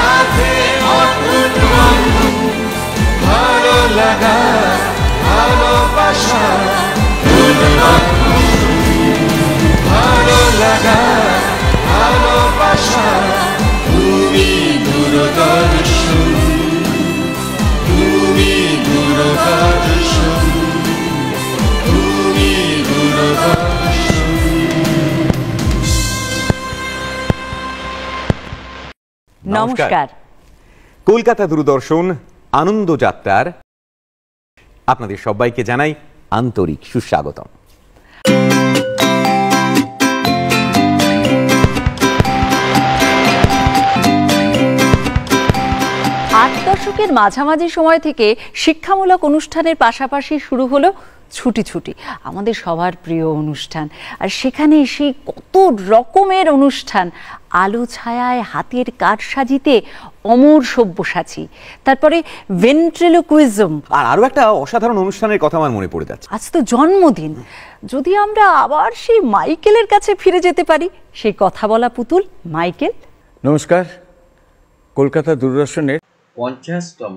সাথে অটুট বন্ধু ভালো লাগা ভালোবাসা ভালো লাগা নমস্কার কলকাতা দূরদর্শন আনন্দ যাত্রার আপনাদের সবাইকে জানাই আন্তরিক সুস্বাগতম আট দশকের মাঝামাঝি সময় থেকে শিক্ষামূলক অনুষ্ঠানের পাশাপাশি শুরু হলো ছুটি ছুটি আমাদের সবার প্রিয় অনুষ্ঠান আর সেখানে এসে কত রকমের অনুষ্ঠান আলো ছায়ায় হাতের কাঠ সাজিতে অমর সব্যসাচী তারপরে ভেন্ট্রেলোকুইজম আর আরও একটা অসাধারণ অনুষ্ঠানের কথা আমার মনে পড়ে যাচ্ছে আজ তো জন্মদিন যদি আমরা আবার সেই মাইকেলের কাছে ফিরে যেতে পারি সেই কথা বলা পুতুল মাইকেল নমস্কার কলকাতা দূরদর্শনের পঞ্চাশতম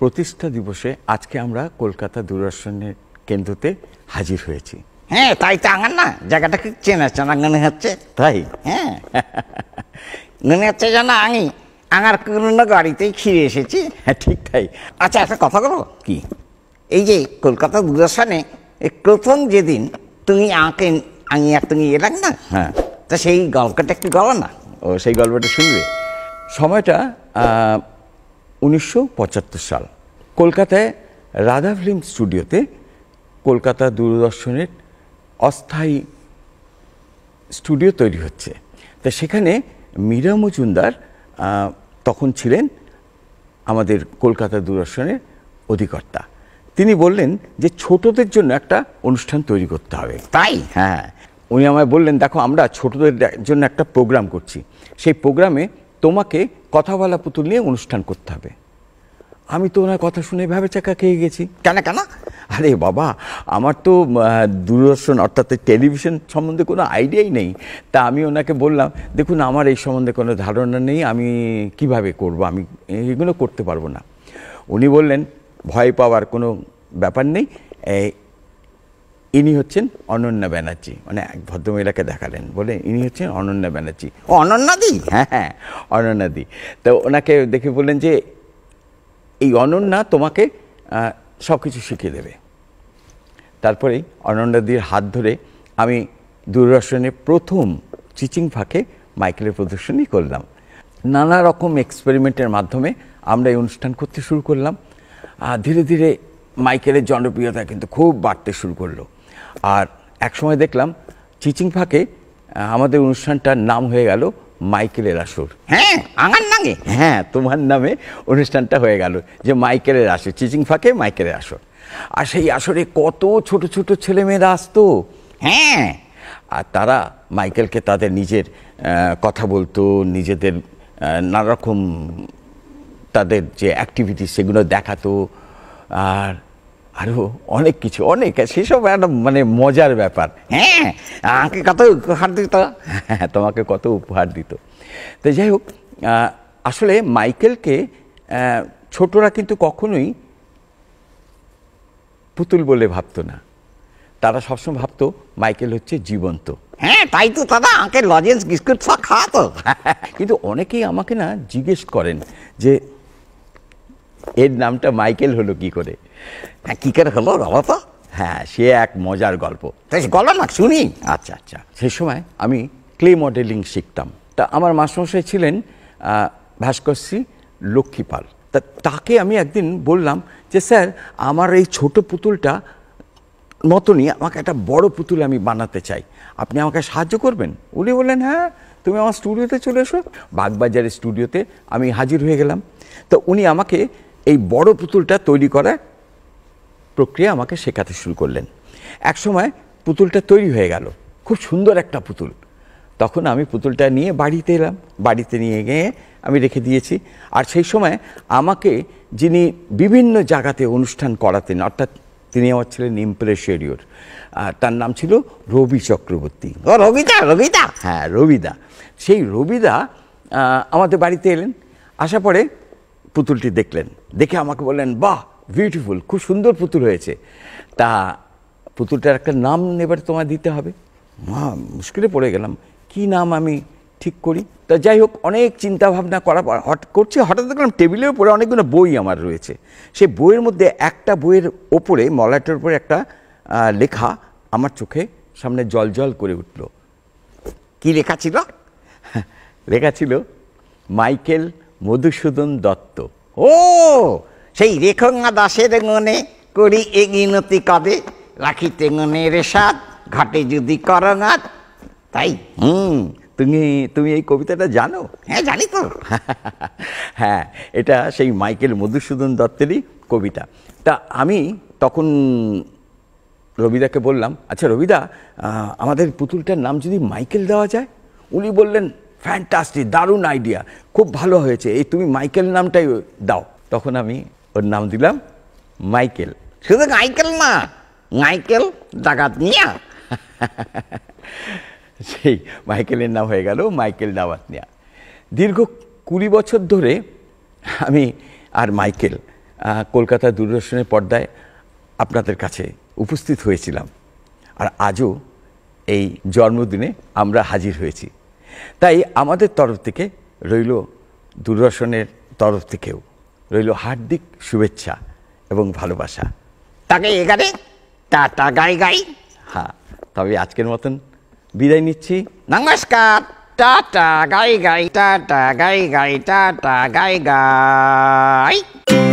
প্রতিষ্ঠা দিবসে আজকে আমরা কলকাতা দূরদর্শনের কেন্দ্রতে হাজির হয়েছি হ্যাঁ তাই তো আঙার না জায়গাটা কি চেনা চেনা মনে হচ্ছে তাই হ্যাঁ মনে হচ্ছে যেন আমি আঙার কোনো গাড়িতেই ফিরে এসেছি হ্যাঁ ঠিক তাই আচ্ছা একটা কথা বলো কি এই যে কলকাতা দূরদর্শনে প্রথম যেদিন তুমি আঁকে আমি আর তুমি এলাক না হ্যাঁ তা সেই গল্পটা একটু গলো না ও সেই গল্পটা শুনবে সময়টা উনিশশো সাল কলকাতায় রাধা ফিল্ম স্টুডিওতে কলকাতা দূরদর্শনের অস্থায়ী স্টুডিও তৈরি হচ্ছে তা সেখানে মীরা মজুমদার তখন ছিলেন আমাদের কলকাতা দূরদর্শনের অধিকর্তা তিনি বললেন যে ছোটদের জন্য একটা অনুষ্ঠান তৈরি করতে হবে তাই হ্যাঁ উনি আমায় বললেন দেখো আমরা ছোটদের জন্য একটা প্রোগ্রাম করছি সেই প্রোগ্রামে তোমাকে কথা বলা পুতুল নিয়ে অনুষ্ঠান করতে হবে আমি তো ওনার কথা শুনে এভাবে চাকা খেয়ে গেছি কেন কেন আরে বাবা আমার তো দূরদর্শন অর্থাৎ টেলিভিশন সম্বন্ধে কোনো আইডিয়াই নেই তা আমি ওনাকে বললাম দেখুন আমার এই সম্বন্ধে কোনো ধারণা নেই আমি কিভাবে করব আমি এগুলো করতে পারবো না উনি বললেন ভয় পাওয়ার কোনো ব্যাপার নেই ইনি হচ্ছেন অনন্যা ব্যানার্জি মানে এক ভদ্রমহিলাকে দেখালেন বলে ইনি হচ্ছেন অনন্যা ব্যানার্জি ও অনন্যাদি হ্যাঁ হ্যাঁ অনন্যাদি তো ওনাকে দেখে বললেন যে এই অনন্যা তোমাকে সব কিছু শিখিয়ে দেবে তারপরে অনন্যাদির হাত ধরে আমি দূরদর্শনের প্রথম চিচিং ফাঁকে মাইকেলের প্রদর্শনী করলাম নানা রকম এক্সপেরিমেন্টের মাধ্যমে আমরা এই অনুষ্ঠান করতে শুরু করলাম আর ধীরে ধীরে মাইকেলের জনপ্রিয়তা কিন্তু খুব বাড়তে শুরু করলো আর একসময় দেখলাম চিচিং ফাঁকে আমাদের অনুষ্ঠানটার নাম হয়ে গেল মাইকেলের আসর হ্যাঁ আমার নামে হ্যাঁ তোমার নামে অনুষ্ঠানটা হয়ে গেল যে মাইকেলের আসর চিচিং ফাঁকে মাইকেলের আসর আর সেই আসরে কত ছোট ছোট ছেলেমেয়েরা আসতো হ্যাঁ আর তারা মাইকেলকে তাদের নিজের কথা বলতো নিজেদের নানারকম তাদের যে অ্যাক্টিভিটি সেগুলো দেখাতো আর আরো অনেক কিছু অনেক সেসব একটা মানে মজার ব্যাপার হ্যাঁ আমাকে কত উপহার দিত হ্যাঁ তোমাকে কত উপহার দিত তো যাই হোক আসলে মাইকেলকে ছোটরা কিন্তু কখনোই পুতুল বলে ভাবতো না তারা সবসময় ভাবতো মাইকেল হচ্ছে জীবন্ত হ্যাঁ তাই তো দাদা আঁকে লজেন্স বিস্কুট সব খাওয়াতো কিন্তু অনেকেই আমাকে না জিজ্ঞেস করেন যে এর নামটা মাইকেল হলো কি করে হ্যাঁ কী করে হলো বাবা তো হ্যাঁ সে এক মজার গল্প তাই গল্প না শুনি আচ্ছা আচ্ছা সে সময় আমি ক্লে মডেলিং শিখতাম তা আমার মাসমশাই ছিলেন ভাস্কর্শ্রী লক্ষ্মীপাল তা তাকে আমি একদিন বললাম যে স্যার আমার এই ছোট পুতুলটা মতনই আমাকে একটা বড় পুতুল আমি বানাতে চাই আপনি আমাকে সাহায্য করবেন উনি বললেন হ্যাঁ তুমি আমার স্টুডিওতে চলে এসো বাগবাজারের স্টুডিওতে আমি হাজির হয়ে গেলাম তো উনি আমাকে এই বড় পুতুলটা তৈরি করা প্রক্রিয়া আমাকে শেখাতে শুরু করলেন একসময় পুতুলটা তৈরি হয়ে গেল খুব সুন্দর একটা পুতুল তখন আমি পুতুলটা নিয়ে বাড়িতে এলাম বাড়িতে নিয়ে গিয়ে আমি রেখে দিয়েছি আর সেই সময় আমাকে যিনি বিভিন্ন জায়গাতে অনুষ্ঠান করাতেন অর্থাৎ তিনি আমার ছিলেন ইমপ্রেসেরিওর তার নাম ছিল রবি চক্রবর্তী ও রবিদা রবিদা হ্যাঁ রবিদা সেই রবিদা আমাদের বাড়িতে এলেন আসা পরে পুতুলটি দেখলেন দেখে আমাকে বললেন বাহ বিউটিফুল খুব সুন্দর পুতুল হয়েছে তা পুতুলটার একটা নাম এবার তোমায় দিতে হবে মা মুশকিলে পড়ে গেলাম কি নাম আমি ঠিক করি তা যাই হোক অনেক চিন্তাভাবনা করা হট করছি হঠাৎ দেখলাম টেবিলের উপরে অনেকগুলো বই আমার রয়েছে সেই বইয়ের মধ্যে একটা বইয়ের ওপরে মলাটের উপরে একটা লেখা আমার চোখে সামনে জল জল করে উঠল কি লেখা ছিল লেখা ছিল মাইকেল মধুসূদন দত্ত ও সেই রেখঙ্গা দাসের মনে করি এগিনতি কবে রাখিতে মনে রেশাদ ঘাটে যদি করনাথ তাই হুম তুমি তুমি এই কবিতাটা জানো হ্যাঁ জানি তো হ্যাঁ এটা সেই মাইকেল মধুসূদন দত্তেরই কবিতা তা আমি তখন রবিদাকে বললাম আচ্ছা রবিদা আমাদের পুতুলটার নাম যদি মাইকেল দেওয়া যায় উনি বললেন ফ্যান্টাস্টিক দারুণ আইডিয়া খুব ভালো হয়েছে এই তুমি মাইকেল নামটাই দাও তখন আমি ওর নাম দিলাম মাইকেল শুধু মাইকেল না মাইকেল ডাকাত নিয়া সেই মাইকেলের নাম হয়ে গেল মাইকেল ডাকাত নিয়া দীর্ঘ কুড়ি বছর ধরে আমি আর মাইকেল কলকাতা দূরদর্শনের পর্দায় আপনাদের কাছে উপস্থিত হয়েছিলাম আর আজও এই জন্মদিনে আমরা হাজির হয়েছি তাই আমাদের তরফ থেকে রইল দূরদর্শনের তরফ থেকেও রইল হার্দিক শুভেচ্ছা এবং ভালোবাসা তাকে এখানে টাটা গাই গাই হ্যাঁ তবে আজকের মতন বিদায় নিচ্ছি নমস্কার tata guys guys tata guys guys tata guys গাই